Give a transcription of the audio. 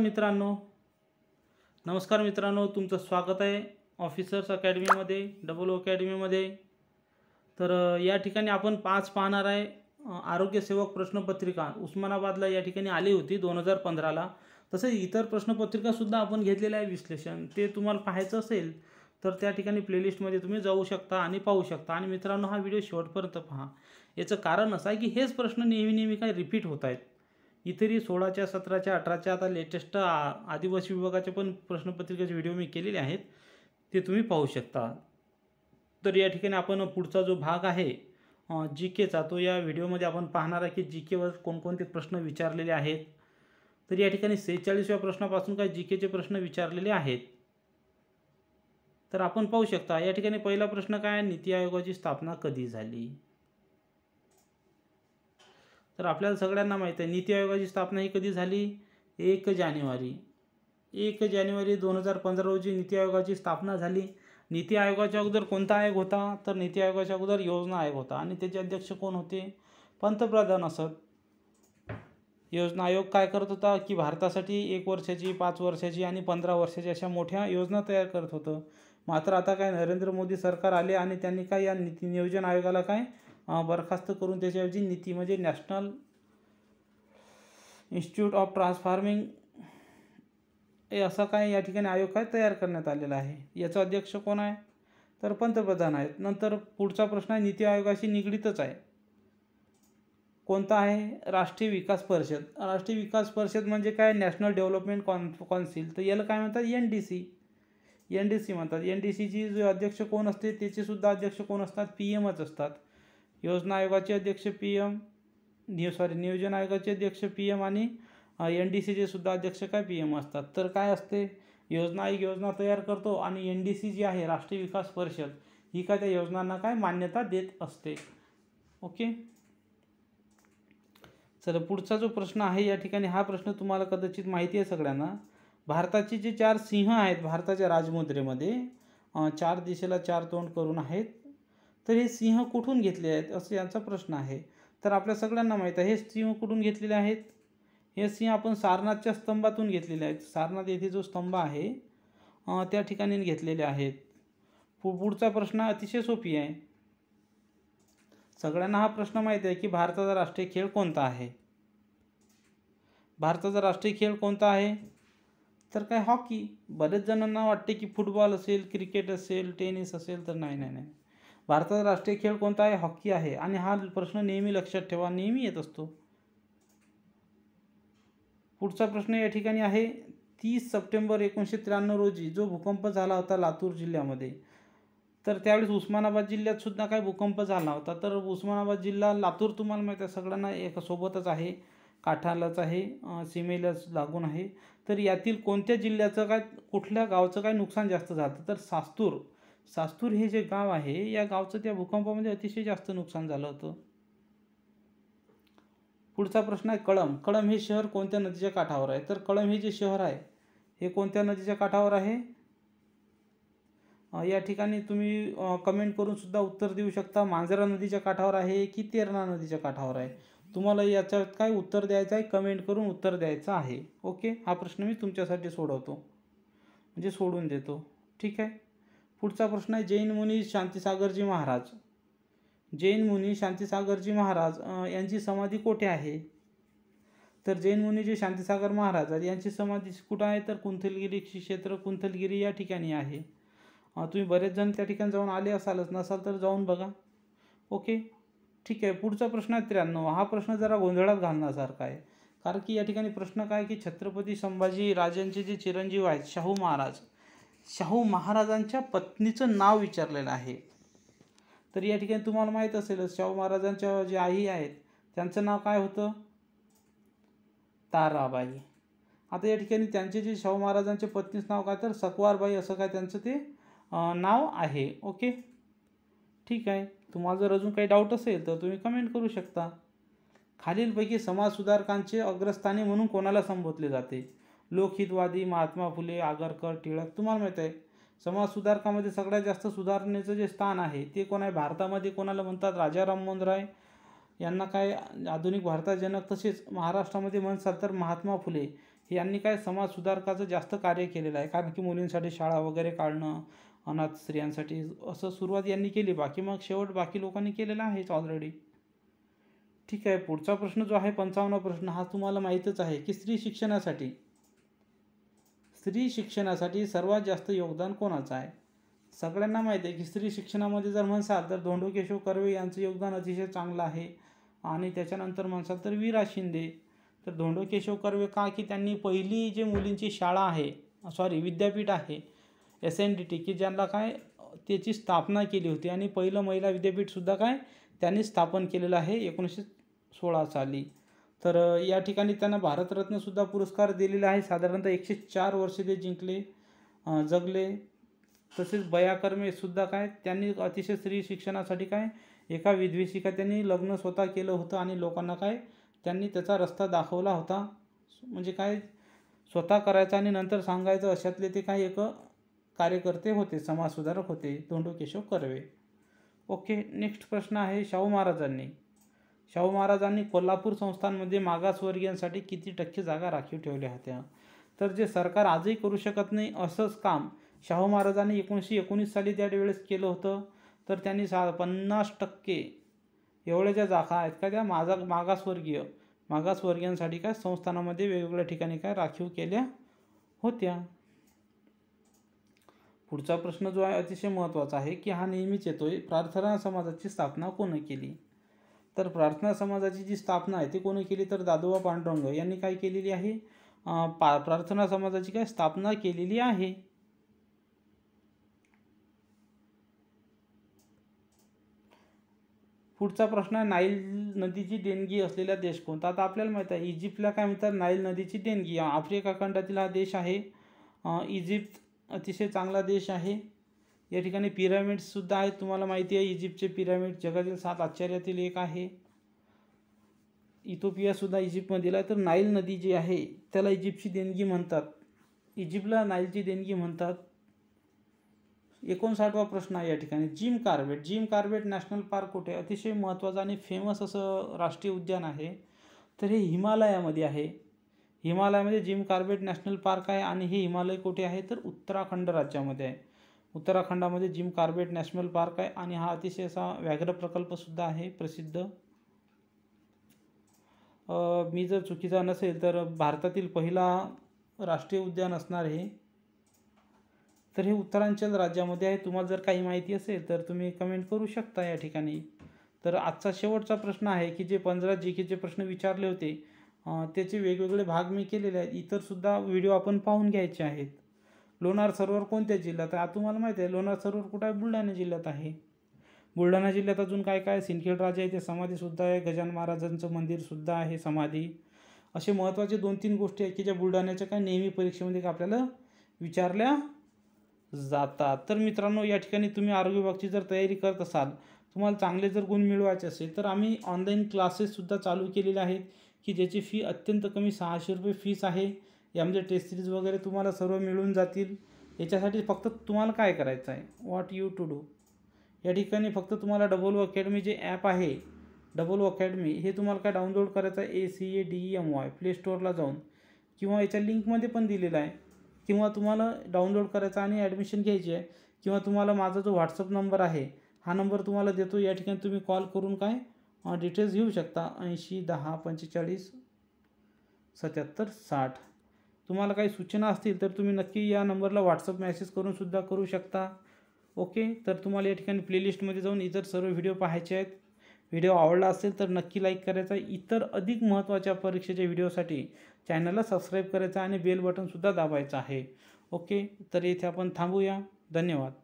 मित्रांनो नमस्कार मित्रांनो तुमचं स्वागत आहे ऑफिसर्स अकॅडमीमध्ये डबल ओ अकॅडमीमध्ये तर या ठिकाणी आपण पाच पाहणार आहे आरोग्यसेवक प्रश्नपत्रिका उस्मानाबादला या ठिकाणी आली होती दोन हजार पंधराला तसेच इतर प्रश्नपत्रिकासुद्धा आपण घेतलेलं आहे विश्लेषण ते तुम्हाला पाहायचं असेल तर त्या ठिकाणी प्लेलिस्टमध्ये तुम्ही जाऊ शकता आणि पाहू शकता आणि मित्रांनो हा व्हिडिओ शेवटपर्यंत पहा याचं कारण असं आहे की हेच प्रश्न नेहमी नेहमी काही रिपीट होत आहेत इतरही सोळाच्या सतराच्या अठराच्या आता लेटेस्ट आदिवासी विभागाचे पण प्रश्नपत्रिकेचे व्हिडिओ मी केलेले आहेत ते तुम्ही पाहू शकता तर या ठिकाणी आपण पुढचा जो भाग आहे जी केचा तो या व्हिडिओमध्ये आपण पाहणार आहे की जी केवर कोणकोणते प्रश्न विचारलेले आहेत तर या ठिकाणी सेहेचाळीसव्या प्रश्नापासून काय जी केचे प्रश्न विचारलेले आहेत तर आपण पाहू शकता या ठिकाणी पहिला प्रश्न काय नीती आयोगाची स्थापना कधी झाली तर आपल्याला सगळ्यांना माहीत आहे नीती आयोगाची स्थापना ही कधी झाली एक जानेवारी एक जानेवारी दोन हजार पंधरा रोजी नीती आयोगाची स्थापना झाली नीती आयोगाच्या अगोदर कोणता आयोग होता तर नीती आयोगाच्या अगोदर योजना आयोग होता आणि त्याचे अध्यक्ष कोण होते पंतप्रधान असत योजना आयोग काय करत होता की भारतासाठी एक वर्षाची पाच वर्षाची आणि पंधरा वर्षाची अशा मोठ्या योजना तयार करत होतं मात्र आता काय नरेंद्र मोदी सरकार आले आणि त्यांनी काय या नीती नियोजन आयोगाला काय बरखास्त करून त्याच्याऐवजी नीती म्हणजे नॅशनल इन्स्टिट्यूट ऑफ ट्रान्सफॉर्मिंग हे असा काय या ठिकाणी आयोग काय तयार करण्यात आलेला आहे याचा अध्यक्ष कोण आहे तर पंतप्रधान आहेत नंतर पुढचा प्रश्न आहे नीती आयोगाशी निगडीतच आहे कोणता आहे राष्ट्रीय विकास परिषद राष्ट्रीय विकास परिषद म्हणजे काय नॅशनल डेव्हलपमेंट कॉन कॉन्सिल तर याला काय म्हणतात N D C N D C म्हणतात एन डी सीची जे अध्यक्ष कोण असते त्याचेसुद्धा अध्यक्ष कोण असतात पी एमच असतात योजना आयोगाचे अध्यक्ष पी एम नियो सॉरी नियोजन आयोगाचे अध्यक्ष पी एम आणि एन डी सीचे सुद्धा अध्यक्ष काय पी एम असतात तर काय असते योजना आयोग योजना तयार करतो आणि एन डी सी जी आहे राष्ट्रीय विकास परिषद ही काय त्या योजनांना काय मान्यता देत असते ओके चल पुढचा जो प्रश्न आहे या ठिकाणी हा प्रश्न तुम्हाला कदाचित माहिती आहे सगळ्यांना भारताचे जे चार सिंह आहेत भारताच्या राजमुद्रेमध्ये चार दिशेला चार तोंड करून आहेत तर हे सिंह कुठून घेतले आहेत असं यांचा प्रश्न आहे तर आपल्या सगळ्यांना माहीत आहे हे सिंह कुठून घेतलेले आहेत हे सिंह आपण सारनाथच्या स्तंभातून घेतलेले आहेत सारनाथ येथे जो स्तंभ आहे त्या ठिकाणी घेतलेले आहेत पुढचा प्रश्न अतिशय सोपी आहे सगळ्यांना हा प्रश्न माहीत आहे की भारताचा राष्ट्रीय खेळ कोणता आहे भारताचा राष्ट्रीय खेळ कोणता आहे तर काय हॉकी बरेच जणांना वाटते की फुटबॉल असेल क्रिकेट असेल टेनिस असेल तर नाही नाही नाही भारताचा राष्ट्रीय खेळ कोणता आहे हॉकी आहे आणि हा प्रश्न नेहमी लक्षात ठेवा नेहमी येत असतो पुढचा प्रश्न या ठिकाणी आहे तीस सप्टेंबर एकोणीसशे त्र्याण्णव रोजी जो भूकंप झाला होता लातूर जिल्ह्यामध्ये तर त्यावेळेस उस्मानाबाद जिल्ह्यात सुद्धा काय भूकंप झाला होता तर उस्मानाबाद जिल्हा लातूर तुम्हाला माहिती आहे सगळ्यांना एक सोबतच आहे काठालाच आहे सीमेलाच लागून आहे तर यातील कोणत्या जिल्ह्याचं काय कुठल्या गावचं काय नुकसान जास्त झालं तर सास्तूर सास्तूर हे जे गाव आहे या गावचं त्या भूकंपामध्ये अतिशय जास्त नुकसान झालं होतं पुढचा प्रश्न आहे कळम कळम हे शहर कोणत्या नदीच्या काठावर आहे तर कळम हे जे शहर आहे हे कोणत्या नदीच्या काठावर आहे या ठिकाणी तुम्ही कमेंट करून सुद्धा उत्तर देऊ शकता मांजरा नदीच्या काठावर आहे की तेरणा नदीच्या काठावर आहे तुम्हाला याच्यात काय उत्तर द्यायचं आहे कमेंट करून उत्तर द्यायचं आहे ओके हा प्रश्न मी तुमच्यासाठी सोडवतो म्हणजे सोडून देतो ठीक आहे पुढचा प्रश्न आहे जैन मुनी शांतीसागरजी महाराज जैन मुनी शांतीसागरजी महाराज यांची समाधी कोठे आहे तर जैन मुनी जे शांतीसागर महाराज यांची समाधी कुठं आहे तर कुंथलगिरी क्षेत्र कुंथलगिरी या ठिकाणी आहे तुम्ही बरेच जण त्या ठिकाणी जाऊन आले असालच नसाल तर जाऊन बघा ओके ठीक आहे पुढचा प्रश्न आहे त्र्याण्णव हा प्रश्न जरा गोंधळात घालण्यासारखा आहे कारण की या ठिकाणी प्रश्न काय की छत्रपती संभाजी राजांचे जे चिरंजीव आहेत शाहू महाराज शाहू महाराजांच्या पत्नीचं नाव विचारलेलं आहे तर या ठिकाणी तुम्हाला माहीत असेलच शाहू महाराजांच्या जे आई आहेत त्यांचं नाव काय होतं ताराबाई आता या ठिकाणी त्यांचे जे शाहू महाराजांचे पत्नीचं नाव काय तर सकवारबाई असं काय त्यांचं ते नाव आहे ओके ठीक आहे तुम्हाला जर अजून काही डाऊट असेल तर तुम्ही कमेंट करू शकता खालीलपैकी समाजसुधारकांचे अग्रस्थानी म्हणून कोणाला संबोधले जाते लोकहितवादी महात्मा फुले आगरकर टिळक तुम्हाला माहीत आहे समाज सुधारकामध्ये सगळ्यात जास्त सुधारणेचं जे स्थान आहे ते कोण आहे भारतामध्ये कोणाला म्हणतात राजा राममोहन राय यांना काय आधुनिक भारताजनक तसेच महाराष्ट्रामध्ये म्हणसाल तर महात्मा फुले यांनी काय समाज सुधारकाचं जास्त कार्य केलेलं आहे कारण की मुलींसाठी शाळा वगैरे काढणं अनाथ स्त्रियांसाठी असं सुरुवात यांनी केली बाकी मग शेवट बाकी लोकांनी केलेलं आहेच ऑलरेडी ठीक आहे पुढचा प्रश्न जो आहे पंचावन्न प्रश्न हा तुम्हाला माहीतच आहे की स्त्री शिक्षणासाठी स्त्री शिक्षणासाठी सर्वात जास्त योगदान कोणाचं आहे सगळ्यांना माहीत आहे की स्त्री शिक्षणामध्ये जर म्हणसाल तर धोंडो केशव कर्वे यांचं योगदान अतिशय चांगलं आहे आणि त्याच्यानंतर म्हणसाल तर वीरा शिंदे तर धोंडो केशव कर्वे का की त्यांनी पहिली जे मुलींची शाळा आहे सॉरी विद्यापीठ आहे एस एन डी टी की ज्यांना काय त्याची स्थापना केली होती आणि पहिलं महिला विद्यापीठसुद्धा काय त्यांनी स्थापन केलेलं आहे एकोणीसशे सोळा साली तर या ठिकाणी त्यांना भारतरत्नसुद्धा पुरस्कार दिलेला आहे साधारणतः एकशे चार वर्षे ते जिंकले जगले तसेच बयाकर्मेसुद्धा काय त्यांनी अतिशय स्त्री शिक्षणासाठी काय एका विद्वेषिका त्यांनी लग्न स्वतः केलं होतं आणि लोकांना काय त्यांनी त्याचा रस्ता दाखवला होता म्हणजे काय स्वतः करायचं आणि नंतर सांगायचं अशातले ते काय एक कार्यकर्ते होते समाजसुधारक होते धोंडू केशव कर्वे ओके नेक्स्ट प्रश्न आहे शाहू महाराजांनी शाहू महाराजांनी कोल्हापूर संस्थांमध्ये मागासवर्गीयांसाठी किती टक्के जागा राखीव ठेवल्या होत्या तर जे सरकार आजही करू शकत नाही असंच काम शाहू महाराजांनी एकोणीसशे एकोणीस साली त्यावेळेस केलं होतं तर त्यांनी सा पन्नास टक्के एवढ्या ज्या जागा आहेत का त्या माझा मागासवर्गीय मागासवर्गीयांसाठी काय संस्थानामध्ये वेगवेगळ्या ठिकाणी काय राखीव केल्या होत्या पुढचा प्रश्न जो आहे अतिशय महत्त्वाचा आहे की हा नेहमीच येतोय प्रार्थना समाजाची स्थापना कोणी केली तर प्रार्थना समाजाची जी स्थापना आहे ती कोणी केली तर दादोबा पांडुरंग यांनी काय केलेली आहे पा प्रार्थना समाजाची काय स्थापना केलेली आहे पुढचा प्रश्न आहे नाईल नदीची देणगी असलेला देश कोणता आता आपल्याला माहित आहे इजिप्तला काय म्हणतात नाईल नदीची देणगी आफ्रिका खंडातील हा देश आहे इजिप्त अतिशय चांगला देश आहे या ठिकाणी पिरामिड्ससुद्धा आहेत तुम्हाला माहिती आहे इजिप्तचे पिरामिड जगातील सात आश्चर्यातील एक आहे इथोपियासुद्धा इजिप्तमधील आहे तर नाईल नदी जी आहे त्याला इजिप्तची देणगी म्हणतात इजिप्तला नाईलची देणगी म्हणतात एकोणसाठवा प्रश्न आहे या ठिकाणी Jim Corbett Jim Corbett national park कुठे अतिशय महत्त्वाचं आणि फेमस असं राष्ट्रीय उद्यान आहे तर हे हिमालयामध्ये आहे हिमालयामध्ये जिम कार्बेट नॅशनल पार्क आहे आणि हे हिमालय कुठे आहे तर उत्तराखंड राज्यामध्ये आहे उत्तराखंडामध्ये जिम कार्बेट नॅशनल पार्क आहे आणि हा अतिशय असा व्याघ्र प्रकल्पसुद्धा आहे प्रसिद्ध मी जर चुकीचा नसेल तर भारतातील पहिला राष्ट्रीय उद्यान असणार हे तर हे उत्तरांचल राज्यामध्ये आहे तुम्हाला जर काही माहिती असेल तर तुम्ही कमेंट करू शकता या ठिकाणी तर आजचा शेवटचा प्रश्न आहे की जे पंधरा जी केचे प्रश्न विचारले होते त्याचे वेगवेगळे भाग मी केलेले आहेत इतरसुद्धा व्हिडिओ आपण पाहून घ्यायचे आहेत लोणार सरोवर कोणत्या जिल्ह्यात आहे तुम्हाला माहिती आहे लोणार सरोवर कुठं आहे बुलढाणा जिल्ह्यात आहे बुलढाणा जिल्ह्यात अजून काय काय सिंदखेड राजा इथे समाधीसुद्धा आहे गजान महाराजांचं मंदिरसुद्धा आहे समाधी असे महत्त्वाचे दोन तीन गोष्टी आहेत की ज्या बुलढाण्याच्या काय नेहमी परीक्षेमध्ये आपल्याला विचारल्या जातात तर मित्रांनो या ठिकाणी तुम्ही आरोग्य विभागची जर तयारी करत असाल तुम्हाला चांगले जर गुण मिळवायचे असेल तर आम्ही ऑनलाईन क्लासेससुद्धा चालू केलेले आहेत की ज्याची फी अत्यंत कमी सहाशे रुपये फीस आहे यामध्ये टेस्ट सिरीज वगैरे तुम्हाला सर्व मिळून जातील याच्यासाठी फक्त तुम्हाला काय करायचं आहे व्हॉट यू टू डू या ठिकाणी फक्त तुम्हाला डबल अकॅडमी जे ॲप आहे डबल अकॅडमी हे तुम्हाला काय डाउनलोड करायचं आहे A C A D E M Y play स्टोअरला जाऊन किंवा याच्या लिंकमध्ये पण दिलेलं आहे किंवा तुम्हाला डाउनलोड करायचा आणि ॲडमिशन घ्यायची आहे किंवा तुम्हाला माझा जो व्हॉट्सअप नंबर आहे हा नंबर तुम्हाला देतो या ठिकाणी तुम्ही कॉल करून काय डिटेल्स घेऊ शकता ऐंशी दहा पंचेचाळीस सत्याहत्तर साठ तुम्हाला काही सूचना असतील तर तुम्ही नक्की या नंबरला व्हॉट्सअप मेसेज करूनसुद्धा करू शकता ओके तर तुम्हाला या ठिकाणी प्लेलिस्टमध्ये जाऊन इतर सर्व व्हिडिओ पाहायचे आहेत व्हिडिओ आवडला असेल तर नक्की लाईक करायचा इतर अधिक महत्त्वाच्या परीक्षेच्या व्हिडिओसाठी चॅनलला सबस्क्राईब करायचा आणि बेल बटनसुद्धा दाबायचं आहे ओके तर येथे आपण थांबूया धन्यवाद